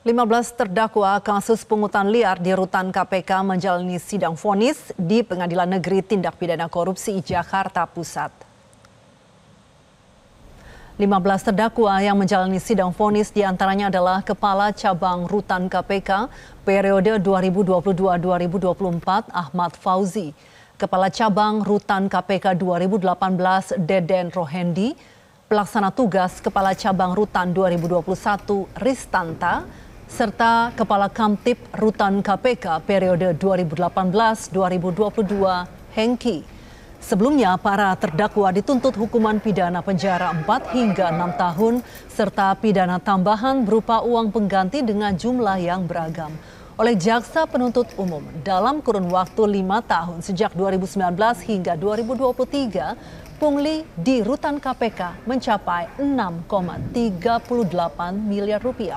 15 terdakwa kasus pungutan liar di rutan KPK menjalani sidang vonis di Pengadilan Negeri Tindak Pidana Korupsi Jakarta Pusat. 15 terdakwa yang menjalani sidang vonis diantaranya adalah Kepala Cabang Rutan KPK periode 2022-2024 Ahmad Fauzi, Kepala Cabang Rutan KPK 2018 Deden Rohendi, Pelaksana Tugas Kepala Cabang Rutan 2021 Ristanta, serta Kepala Kamtip Rutan KPK periode 2018-2022 Hengki. Sebelumnya, para terdakwa dituntut hukuman pidana penjara 4 hingga 6 tahun serta pidana tambahan berupa uang pengganti dengan jumlah yang beragam oleh jaksa penuntut umum dalam kurun waktu 5 tahun sejak 2019 hingga 2023, pungli di rutan KPK mencapai 6,38 miliar rupiah.